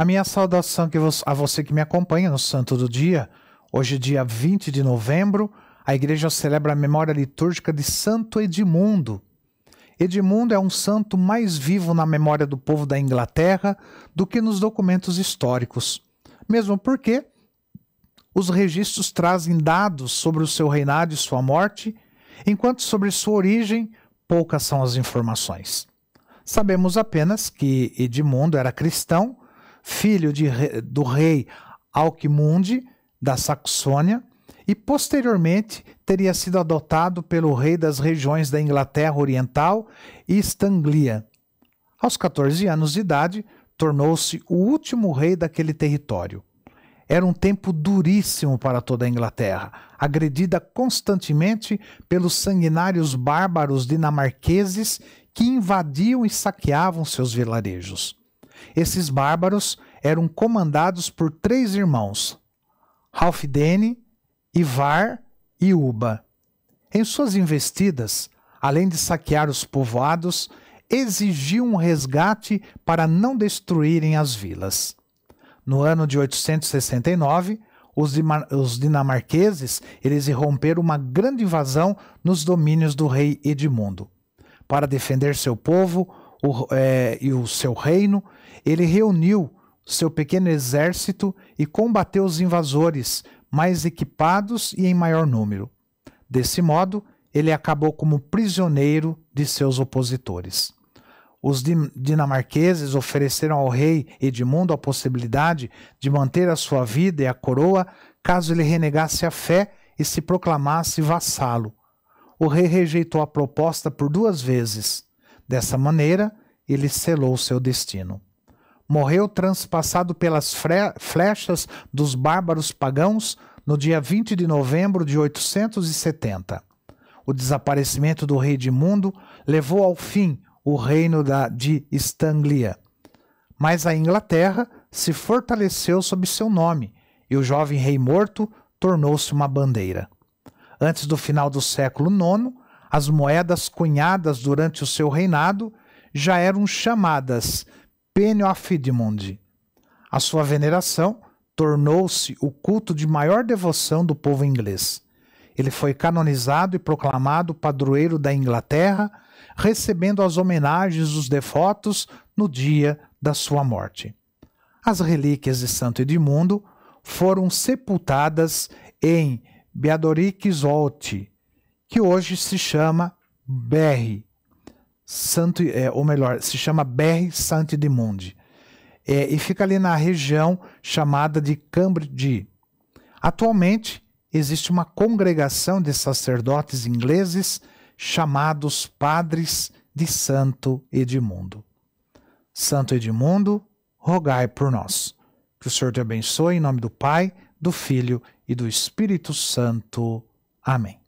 A minha saudação a você que me acompanha no Santo do Dia. Hoje, dia 20 de novembro, a igreja celebra a memória litúrgica de Santo Edmundo. Edmundo é um santo mais vivo na memória do povo da Inglaterra do que nos documentos históricos, mesmo porque os registros trazem dados sobre o seu reinado e sua morte, enquanto sobre sua origem poucas são as informações. Sabemos apenas que Edmundo era cristão filho de, do rei Alquimunde da Saxônia, e posteriormente teria sido adotado pelo rei das regiões da Inglaterra Oriental e Estanglia. Aos 14 anos de idade, tornou-se o último rei daquele território. Era um tempo duríssimo para toda a Inglaterra, agredida constantemente pelos sanguinários bárbaros dinamarqueses que invadiam e saqueavam seus vilarejos. Esses bárbaros eram comandados por três irmãos, Halfdene, Ivar e Uba. Em suas investidas, além de saquear os povoados, exigiam um resgate para não destruírem as vilas. No ano de 869, os, os dinamarqueses eles irromperam uma grande invasão nos domínios do rei Edmundo. Para defender seu povo, o, é, e o seu reino, ele reuniu seu pequeno exército e combateu os invasores, mais equipados e em maior número. Desse modo, ele acabou como prisioneiro de seus opositores. Os dinamarqueses ofereceram ao rei Edmundo a possibilidade de manter a sua vida e a coroa caso ele renegasse a fé e se proclamasse vassalo. O rei rejeitou a proposta por duas vezes. Dessa maneira, ele selou seu destino. Morreu transpassado pelas flechas dos bárbaros pagãos no dia 20 de novembro de 870. O desaparecimento do rei de mundo levou ao fim o reino da, de Estanglia. Mas a Inglaterra se fortaleceu sob seu nome e o jovem rei morto tornou-se uma bandeira. Antes do final do século IX, as moedas cunhadas durante o seu reinado já eram chamadas Penio Affidmund. A sua veneração tornou-se o culto de maior devoção do povo inglês. Ele foi canonizado e proclamado padroeiro da Inglaterra, recebendo as homenagens dos devotos no dia da sua morte. As relíquias de Santo Edmundo foram sepultadas em Beadoric Zolt, que hoje se chama BR Santo, é, ou melhor, se chama BR Santidimundi. É, e fica ali na região chamada de Cambridge. Atualmente, existe uma congregação de sacerdotes ingleses chamados Padres de Santo Edmundo. Santo Edmundo, rogai por nós. Que o Senhor te abençoe em nome do Pai, do Filho e do Espírito Santo. Amém.